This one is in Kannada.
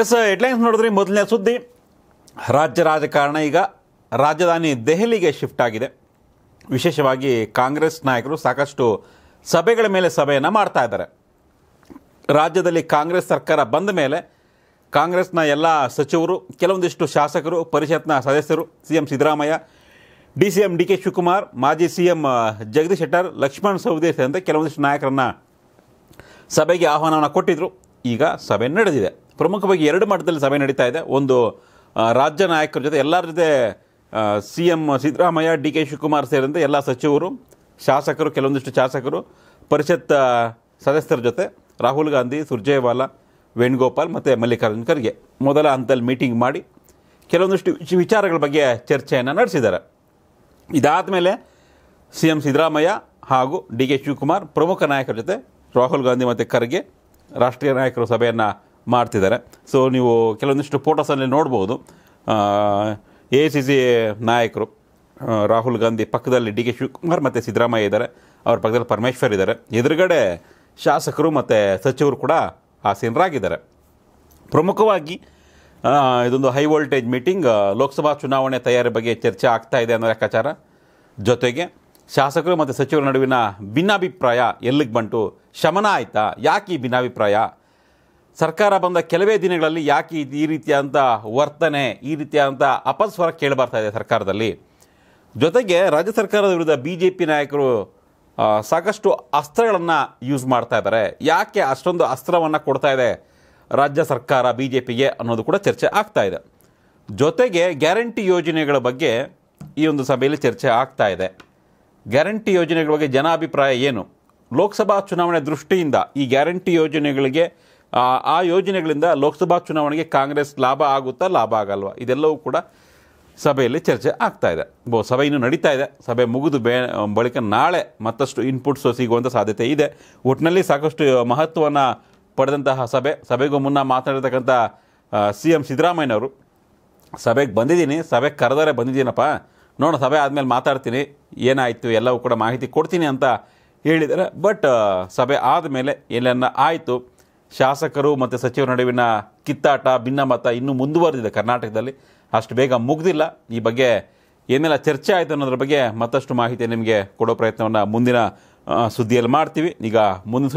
ಎಸ್ ಹೆಡ್ಲೈನ್ಸ್ ನೋಡಿದ್ರೆ ಮೊದಲನೇ ಸುದ್ದಿ ರಾಜ್ಯ ರಾಜಕಾರಣ ಈಗ ರಾಜಧಾನಿ ದೆಹಲಿಗೆ ಶಿಫ್ಟ್ ಆಗಿದೆ ವಿಶೇಷವಾಗಿ ಕಾಂಗ್ರೆಸ್ ನಾಯಕರು ಸಾಕಷ್ಟು ಸಭೆಗಳ ಮೇಲೆ ಸಭೆಯನ್ನು ಮಾಡ್ತಾ ಇದ್ದಾರೆ ರಾಜ್ಯದಲ್ಲಿ ಕಾಂಗ್ರೆಸ್ ಸರ್ಕಾರ ಬಂದ ಮೇಲೆ ಕಾಂಗ್ರೆಸ್ನ ಎಲ್ಲ ಸಚಿವರು ಕೆಲವೊಂದಿಷ್ಟು ಶಾಸಕರು ಪರಿಷತ್ನ ಸದಸ್ಯರು C M Siddaramaiah D C M D K Shivakumar ಮಾಜಿ ಸಿ ಎಂ ಜಗದೀಶ್ ಶೆಟ್ಟರ್ ಲಕ್ಷ್ಮಣ್ ಸವದಿ ಸೇರಿದಂತೆ ಕೆಲವೊಂದಿಷ್ಟು ನಾಯಕರನ್ನು ಸಭೆಗೆ ಆಹ್ವಾನವನ್ನು ಕೊಟ್ಟಿದ್ದರು ಈಗ ಸಭೆ ನಡೆದಿದೆ ಪ್ರಮುಖವಾಗಿ ಎರಡು ಮಟ್ಟದಲ್ಲಿ ಸಭೆ ನಡೀತಾ ಇದೆ ಒಂದು ರಾಜ್ಯ ನಾಯಕರ ಜೊತೆ ಎಲ್ಲರ ಜೊತೆ C M Siddaramaiah D K Shivakumar ಸೇರಿದಂತೆ ಎಲ್ಲ ಸಚಿವರು ಶಾಸಕರು ಕೆಲವೊಂದಿಷ್ಟು ಶಾಸಕರು ಪರಿಷತ್ ಸದಸ್ಯರ ಜೊತೆ ರಾಹುಲ್ ಗಾಂಧಿ ಸುರ್ಜೇವಾಲಾ ವೇಣುಗೋಪಾಲ್ ಮತ್ತು ಮಲ್ಲಿಕಾರ್ಜುನ್ ಖರ್ಗೆ ಮೊದಲ ಹಂತದಲ್ಲಿ ಮೀಟಿಂಗ್ ಮಾಡಿ ಕೆಲವೊಂದಿಷ್ಟು ವಿಚಾರಗಳ ಬಗ್ಗೆ ಚರ್ಚೆಯನ್ನು ನಡೆಸಿದ್ದಾರೆ ಇದಾದ ಮೇಲೆ ಸಿ ಎಂ ಸಿದ್ದರಾಮಯ್ಯ ಹಾಗೂ ಡಿ ಕೆ ಶಿವಕುಮಾರ್ ಪ್ರಮುಖ ನಾಯಕರ ಜೊತೆ ರಾಹುಲ್ ಗಾಂಧಿ ಮತ್ತು ಖರ್ಗೆ ರಾಷ್ಟ್ರೀಯ ನಾಯಕರು ಸಭೆಯನ್ನು ಮಾಡ್ತಿದ್ದಾರೆ ಸೊ ನೀವು ಕೆಲವೊಂದಿಷ್ಟು ಫೋಟೋಸಲ್ಲಿ ನೋಡ್ಬೋದು ಎ ಸಿ ಸಿ ನಾಯಕರು ರಾಹುಲ್ ಗಾಂಧಿ ಪಕ್ಕದಲ್ಲಿ ಡಿ ಕೆ ಶಿವಕುಮಾರ್ ಮತ್ತು ಸಿದ್ದರಾಮಯ್ಯ ಇದ್ದಾರೆ ಅವ್ರ ಪಕ್ಕದಲ್ಲಿ ಪರಮೇಶ್ವರ್ ಇದ್ದಾರೆ ಎದುರುಗಡೆ ಶಾಸಕರು ಮತ್ತು ಸಚಿವರು ಕೂಡ ಆಸೀನರಾಗಿದ್ದಾರೆ ಪ್ರಮುಖವಾಗಿ ಇದೊಂದು ಹೈ ವೋಲ್ಟೇಜ್ ಮೀಟಿಂಗ್ ಲೋಕಸಭಾ ಚುನಾವಣೆ ತಯಾರಿ ಬಗ್ಗೆ ಚರ್ಚೆ ಆಗ್ತಾ ಇದೆ ಅನ್ನೋ ಲೆಕ್ಕಾಚಾರ ಜೊತೆಗೆ ಶಾಸಕರು ಮತ್ತು ಸಚಿವರ ನಡುವಿನ ಭಿನ್ನಾಭಿಪ್ರಾಯ ಎಲ್ಲಿಗೆ ಬಂತು ಶಮನ ಆಯಿತಾ ಯಾಕೆ ಈ ಭಿನ್ನಾಭಿಪ್ರಾಯ ಸರ್ಕಾರ ಬಂದ ಕೆಲವೇ ದಿನಗಳಲ್ಲಿ ಯಾಕೆ ಈ ರೀತಿಯಾದಂಥ ವರ್ತನೆ ಈ ರೀತಿಯಾದಂಥ ಅಪಸ್ವರ ಕೇಳಬರ್ತಾ ಇದೆ ಸರ್ಕಾರದಲ್ಲಿ ಜೊತೆಗೆ ರಾಜ್ಯ ಸರ್ಕಾರದ ವಿರುದ್ಧ ಬಿ ಜೆ ಪಿ ನಾಯಕರು ಸಾಕಷ್ಟು ಅಸ್ತ್ರಗಳನ್ನು ಯೂಸ್ ಮಾಡ್ತಾ ಇದ್ದಾರೆ ಯಾಕೆ ಅಷ್ಟೊಂದು ಅಸ್ತ್ರವನ್ನು ಕೊಡ್ತಾ ಇದೆ ರಾಜ್ಯ ಸರ್ಕಾರ ಬಿ ಜೆ ಪಿಗೆ ಅನ್ನೋದು ಕೂಡ ಚರ್ಚೆ ಆಗ್ತಾ ಇದೆ ಜೊತೆಗೆ ಗ್ಯಾರಂಟಿ ಯೋಜನೆಗಳ ಬಗ್ಗೆ ಈ ಒಂದು ಸಭೆಯಲ್ಲಿ ಚರ್ಚೆ ಆಗ್ತಾ ಇದೆ ಗ್ಯಾರಂಟಿ ಯೋಜನೆಗಳ ಬಗ್ಗೆ ಜನಾಭಿಪ್ರಾಯ ಏನು ಲೋಕಸಭಾ ಚುನಾವಣೆ ದೃಷ್ಟಿಯಿಂದ ಈ ಗ್ಯಾರಂಟಿ ಯೋಜನೆಗಳಿಗೆ ಆ ಯೋಜನೆಗಳಿಂದ ಲೋಕಸಭಾ ಚುನಾವಣೆಗೆ ಕಾಂಗ್ರೆಸ್ ಲಾಭ ಆಗುತ್ತಾ ಲಾಭ ಆಗಲ್ವಾ ಇದೆಲ್ಲವೂ ಕೂಡ ಸಭೆಯಲ್ಲಿ ಚರ್ಚೆ ಆಗ್ತಾ ಇದೆ ಬೋ ಸಭೆ ಇನ್ನೂ ನಡೀತಾ ಇದೆ ಸಭೆ ಮುಗಿದು ಬೇ ಬಳಿಕ ನಾಳೆ ಮತ್ತಷ್ಟು ಇನ್ಪುಟ್ಸ್ ಸಿಗುವಂಥ ಸಾಧ್ಯತೆ ಇದೆ ಒಟ್ಟಿನಲ್ಲಿ ಸಾಕಷ್ಟು ಮಹತ್ವವನ್ನು ಪಡೆದಂತಹ ಸಭೆ ಸಭೆಗೂ ಮುನ್ನ ಮಾತನಾಡಿರ್ತಕ್ಕಂಥ ಸಿ ಎಮ್ ಸಿದ್ದರಾಮಯ್ಯನವರು ಸಭೆಗೆ ಬಂದಿದ್ದೀನಿ ಸಭೆಗೆ ಕರೆದರೆ ಬಂದಿದ್ದೀನಪ್ಪ ನೋಡೋಣ ಸಭೆ ಆದಮೇಲೆ ಮಾತಾಡ್ತೀನಿ ಏನಾಯಿತು ಎಲ್ಲವೂ ಕೂಡ ಮಾಹಿತಿ ಕೊಡ್ತೀನಿ ಅಂತ ಹೇಳಿದ್ದಾರೆ ಬಟ್ ಸಭೆ ಆದಮೇಲೆ ಏನನ್ನ ಆಯಿತು ಶಾಸಕರು ಮತ್ತು ಸಚಿವರ ನಡುವಿನ ಕಿತ್ತಾಟ ಭಿನ್ನಮತ ಇನ್ನೂ ಮುಂದುವರೆದಿದೆ ಕರ್ನಾಟಕದಲ್ಲಿ ಅಷ್ಟು ಬೇಗ ಮುಗ್ದಿಲ್ಲ ಈ ಬಗ್ಗೆ ಏನೆಲ್ಲ ಚರ್ಚೆ ಆಯಿತು ಅನ್ನೋದ್ರ ಬಗ್ಗೆ ಮತ್ತಷ್ಟು ಮಾಹಿತಿ ನಿಮಗೆ ಕೊಡೋ ಪ್ರಯತ್ನವನ್ನು ಮುಂದಿನ ಸುದ್ದಿಯಲ್ಲಿ ಮಾಡ್ತೀವಿ ಈಗ ಮುಂದಿನ ಸುದ್ದಿ